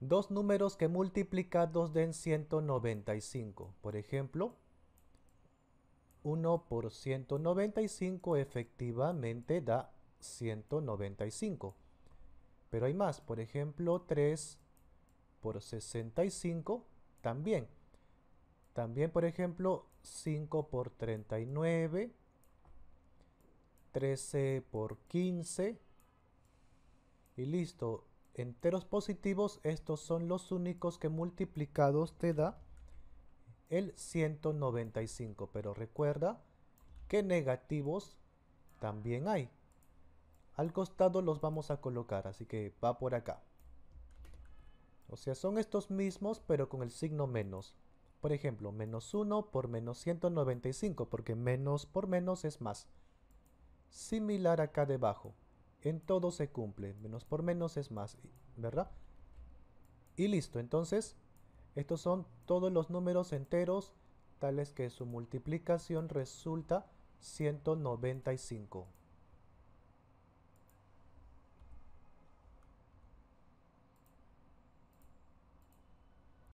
dos números que multiplicados den 195. Por ejemplo, 1 por 195 efectivamente da 195. Pero hay más, por ejemplo, 3 por 65 también. También, por ejemplo, 5 por 39, 13 por 15 y listo enteros positivos, estos son los únicos que multiplicados te da el 195. Pero recuerda que negativos también hay. Al costado los vamos a colocar, así que va por acá. O sea, son estos mismos, pero con el signo menos. Por ejemplo, menos 1 por menos 195, porque menos por menos es más. Similar acá debajo. En todo se cumple. Menos por menos es más, ¿verdad? Y listo, entonces, estos son todos los números enteros, tales que su multiplicación resulta 195.